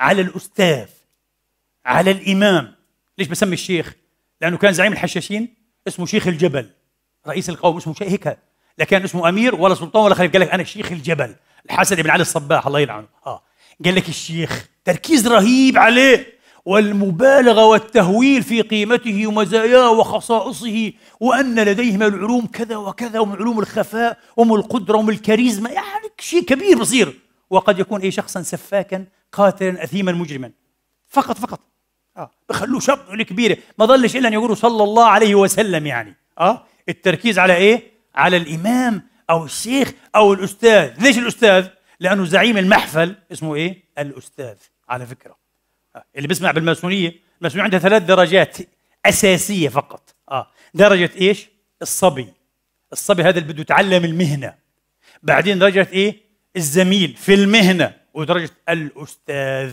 على الأستاذ على الإمام ليش بسمي الشيخ؟ لأنه كان زعيم الحشاشين اسمه شيخ الجبل رئيس القوم اسمه شيخ هيك لا كان اسمه أمير ولا سلطان ولا خليفة قال لك أنا شيخ الجبل الحسن بن علي الصباح الله يلعنه آه قال لك الشيخ تركيز رهيب عليه والمبالغة والتهويل في قيمته ومزاياه وخصائصه وأن لديه من العلوم كذا وكذا ومن علوم الخفاء ومن القدرة ومن الكاريزما يعني شيء كبير بصير وقد يكون أي شخصا سفاكا قاتلا اثيما مجرما فقط فقط اه بخلوه شط الكبيره ما ضلش الا ان يقولوا صلى الله عليه وسلم يعني اه التركيز على ايه على الامام او الشيخ او الاستاذ ليش الاستاذ لانه زعيم المحفل اسمه ايه الاستاذ على فكره آه. اللي بيسمع بالماسونيه الماسونيه عندها ثلاث درجات اساسيه فقط اه درجه ايش الصبي الصبي هذا اللي بده يتعلم المهنه بعدين درجه ايه الزميل في المهنه ودرجة الأستاذ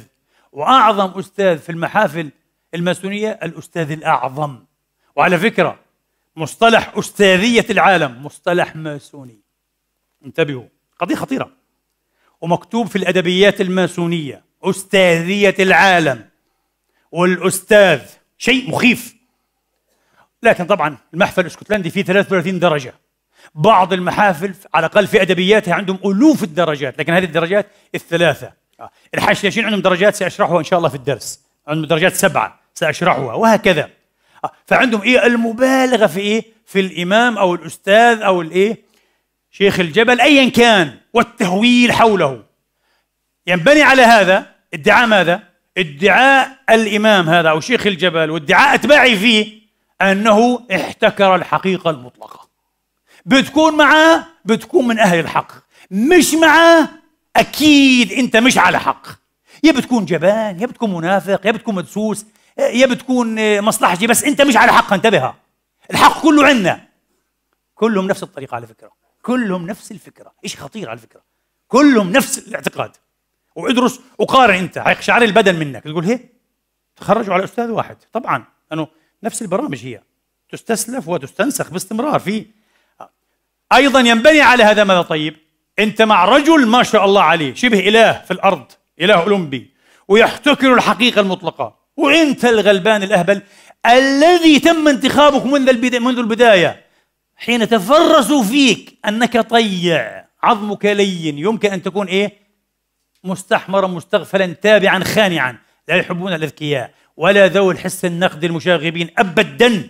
وأعظم أستاذ في المحافل الماسونية الأستاذ الأعظم وعلى فكرة مصطلح أستاذية العالم مصطلح ماسوني انتبهوا قضية خطيرة ومكتوب في الأدبيات الماسونية أستاذية العالم والأستاذ شيء مخيف لكن طبعا المحفل الاسكتلندي فيه 33 درجة بعض المحافل على الأقل في أدبياتها عندهم ألوف الدرجات لكن هذه الدرجات الثلاثة آه. الحشاشين عندهم درجات سأشرحها إن شاء الله في الدرس عندهم درجات سبعة سأشرحها وهكذا آه. فعندهم إيه المبالغة في إيه في الإمام أو الأستاذ أو الإيه شيخ الجبل أيا كان والتهويل حوله ينبني على هذا ادعاء ماذا؟ ادعاء الإمام هذا أو شيخ الجبل وادعاء اتباعي فيه أنه احتكر الحقيقة المطلقة بتكون معاه بتكون من أهل الحق مش معاه أكيد أنت مش على حق يا بتكون جبان يا بتكون منافق يا بتكون مدسوس يا بتكون مصلحجي بس أنت مش على حق انتبه الحق كله عندنا كلهم نفس الطريقة على فكرة كلهم نفس الفكرة إيش خطير على فكرة كلهم نفس الاعتقاد وادرس وقارن انت حيقشعر البدن منك تقول هي تخرجوا على استاذ واحد طبعا لانه نفس البرامج هي تستسلف وتستنسخ باستمرار في أيضا ينبني على هذا ماذا طيب؟ أنت مع رجل ما شاء الله عليه شبه إله في الأرض إله أولمبي ويحتكر الحقيقة المطلقة وأنت الغلبان الأهبل الذي تم انتخابك منذ البداية, منذ البداية حين تفرسوا فيك أنك طيع عظمك لين يمكن أن تكون إيه؟ مستحمرا مستغفلا تابعا خانعا لا يحبون الأذكياء ولا ذوي الحس النقد المشاغبين أبدا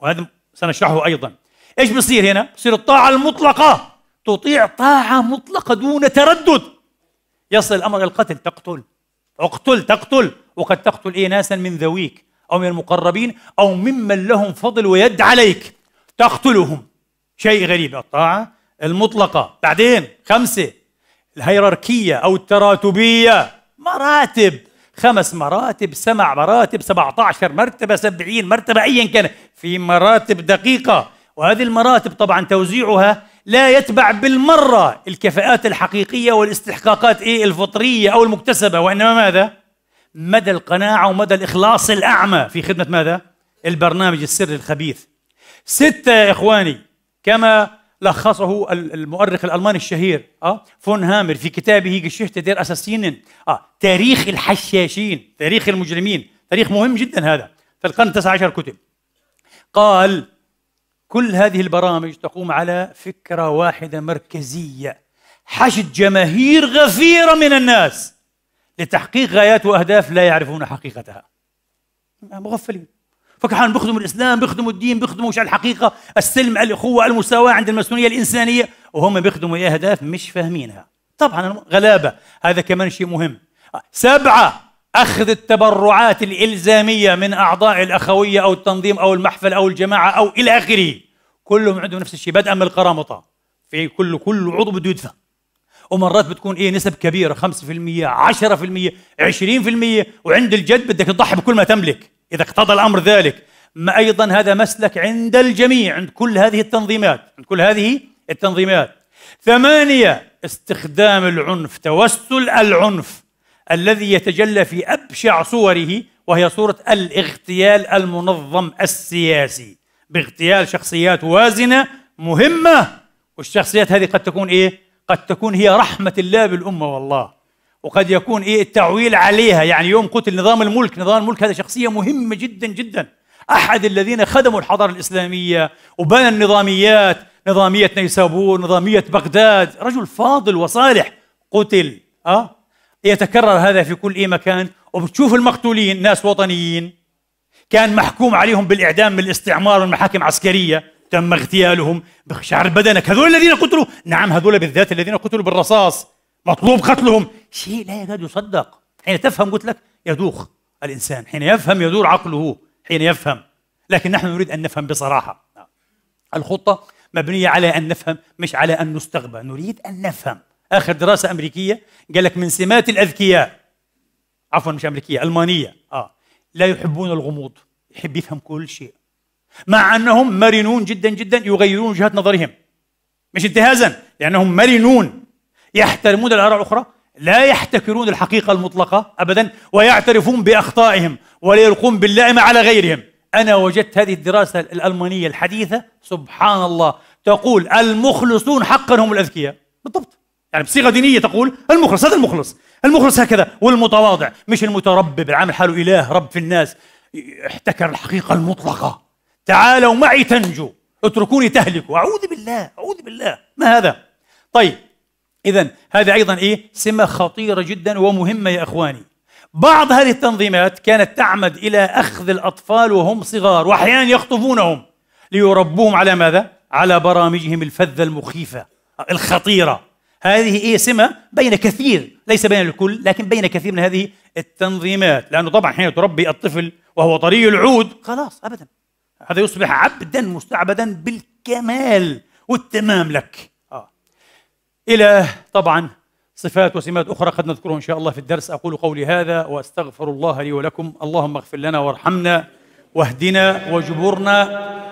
وهذا سنشرحه أيضا ايش بصير هنا؟ بصير الطاعة المطلقة تطيع طاعة مطلقة دون تردد يصل الأمر إلى القتل تقتل اقتل تقتل وقد تقتل إيه ناسا من ذويك أو من المقربين أو ممن لهم فضل ويد عليك تقتلهم شيء غريب الطاعة المطلقة بعدين خمسة الهيراركية أو التراتبية مراتب خمس مراتب سبع مراتب 17 مرتبة 70 مرتبة أيا كان في مراتب دقيقة وهذه المراتب طبعا توزيعها لا يتبع بالمرة الكفاءات الحقيقية والاستحقاقات إيه الفطرية أو المكتسبة وإنما ماذا؟ مدى القناعة ومدى الإخلاص الأعمى في خدمة ماذا؟ البرنامج السري الخبيث ستة يا إخواني كما لخصه المؤرخ الألماني الشهير أه؟ فون هامر في كتابه جشيحت دير أساسين أه؟ تاريخ الحشاشين تاريخ المجرمين تاريخ مهم جدا هذا في القرن التاسع عشر كتب قال كل هذه البرامج تقوم على فكرة واحدة مركزية حشد جماهير غفيرة من الناس لتحقيق غايات وأهداف لا يعرفون حقيقتها مغفلين فكحان بيخدموا الإسلام بيخدموا الدين بيخدموا مش الحقيقة السلم الأخوة المساواة عند المسؤولية الإنسانية وهم بيخدموا إيه أهداف مش فاهمينها طبعا غلابة هذا كمان شيء مهم سبعة أخذ التبرعات الإلزامية من أعضاء الأخوية أو التنظيم أو المحفل أو الجماعة أو إلى آخره كلهم عندهم نفس الشيء بدءا من القرامطه في كل كل عضو بده يدفع ومرات بتكون ايه نسب كبيره 5% 10% 20% وعند الجد بدك تضحي بكل ما تملك اذا اقتضى الامر ذلك ما ايضا هذا مسلك عند الجميع عند كل هذه التنظيمات عند كل هذه التنظيمات ثمانيه استخدام العنف توسل العنف الذي يتجلى في ابشع صوره وهي صوره الاغتيال المنظم السياسي باغتيال شخصيات وازنه مهمه والشخصيات هذه قد تكون ايه؟ قد تكون هي رحمه الله بالامه والله وقد يكون ايه التعويل عليها يعني يوم قتل نظام الملك، نظام الملك هذا شخصيه مهمه جدا جدا احد الذين خدموا الحضاره الاسلاميه وبنى النظاميات نظاميه نيسابور، نظاميه بغداد، رجل فاضل وصالح قتل اه يتكرر هذا في كل اي مكان وبتشوف المقتولين ناس وطنيين كان محكوم عليهم بالاعدام من الاستعمار والمحاكم عسكريه تم اغتيالهم بشعر بدنك هذول الذين قتلوا نعم هذول بالذات الذين قتلوا بالرصاص مطلوب قتلهم شيء لا يكاد يصدق حين تفهم قلت لك يدوخ الانسان حين يفهم يدور عقله حين يفهم لكن نحن نريد ان نفهم بصراحه الخطه مبنيه على ان نفهم مش على ان نستغبى نريد ان نفهم اخر دراسه امريكيه قال لك من سمات الاذكياء عفوا مش امريكيه المانيه اه لا يحبون الغموض يحب يفهم كل شيء مع أنهم مرنون جدا جدا يغيرون وجهة نظرهم مش انتهازا لأنهم مرنون يحترمون الآراء الأخرى لا يحتكرون الحقيقة المطلقة أبدا ويعترفون بأخطائهم ويلقون باللائمة على غيرهم أنا وجدت هذه الدراسة الألمانية الحديثة سبحان الله تقول المخلصون حقا هم الأذكياء بالضبط يعني بصيغه دينيه تقول المخلص هذا المخلص المخلص هكذا والمتواضع مش المتربب العامل حاله اله رب في الناس احتكر الحقيقه المطلقه تعالوا معي تنجو اتركوني تهلكوا اعوذ بالله اعوذ بالله ما هذا طيب اذا هذا ايضا ايه سمه خطيره جدا ومهمه يا اخواني بعض هذه التنظيمات كانت تعمد الى اخذ الاطفال وهم صغار واحيانا يخطفونهم ليربوهم على ماذا على برامجهم الفذه المخيفه الخطيره هذه إيه سمة بين كثير ليس بين الكل لكن بين كثير من هذه التنظيمات لأنه طبعا حين تربي الطفل وهو طري العود خلاص أبدا هذا يصبح عبدا مستعبدا بالكمال والتمام لك آه. إلى طبعا صفات وسمات أخرى قد نذكرها إن شاء الله في الدرس أقول قولي هذا وأستغفر الله لي ولكم اللهم اغفر لنا وارحمنا واهدنا وجبرنا